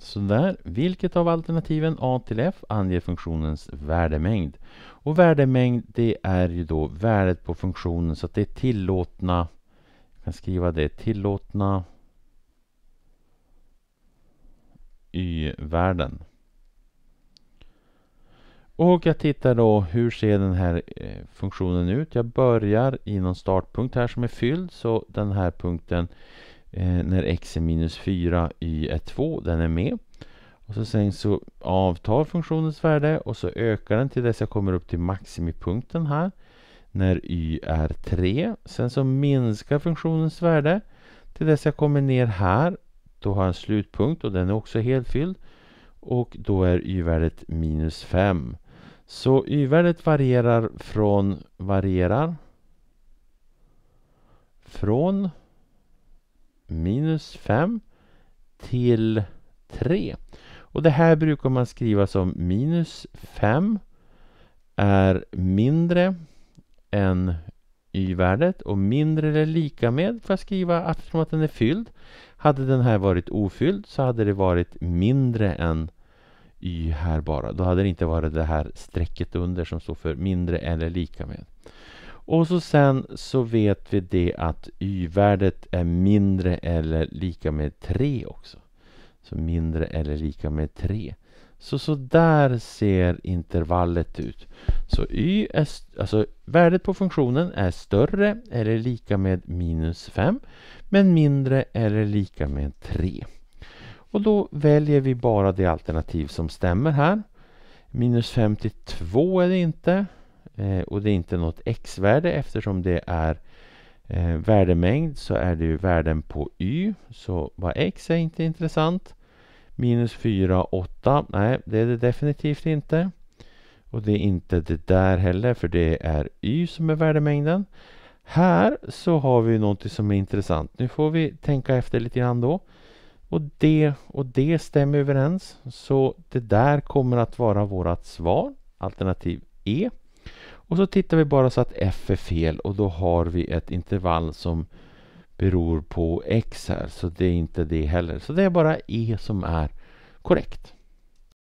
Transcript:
Sådär, vilket av alternativen A till F anger funktionens värdemängd? Och värdemängd det är ju då värdet på funktionen så att det är tillåtna, jag kan skriva det, tillåtna y-värden. Och jag tittar då, hur ser den här eh, funktionen ut? Jag börjar i någon startpunkt här som är fylld, så den här punkten Eh, när x är minus 4, y är 2, den är med. Och så sen så avtar funktionens värde och så ökar den till dess jag kommer upp till maximipunkten här när y är 3. Sen så minskar funktionens värde till dess jag kommer ner här. Då har jag en slutpunkt och den är också helfylld. Och då är y-värdet minus 5. Så y-värdet varierar från varierar från minus 5 till 3. Och det här brukar man skriva som minus 5 är mindre än y-värdet och mindre eller lika med får jag skriva eftersom att den är fylld. Hade den här varit ofylld så hade det varit mindre än y här bara. Då hade det inte varit det här strecket under som står för mindre eller lika med. Och så sen så vet vi det att y-värdet är mindre eller lika med 3 också. Så mindre eller lika med 3. Så så där ser intervallet ut. Så y är, alltså värdet på funktionen är större eller lika med minus 5 men mindre eller lika med 3. Och då väljer vi bara det alternativ som stämmer här. Minus 52 är det inte. Eh, och det är inte något x-värde eftersom det är eh, värdemängd så är det ju värden på y. Så vad x är inte intressant. Minus 4, 8. Nej, det är det definitivt inte. Och det är inte det där heller för det är y som är värdemängden. Här så har vi något som är intressant. Nu får vi tänka efter lite grann då. Och det och det stämmer överens. Så det där kommer att vara vårt svar. Alternativ E. Och så tittar vi bara så att f är fel och då har vi ett intervall som beror på x här, så det är inte det heller. Så det är bara e som är korrekt.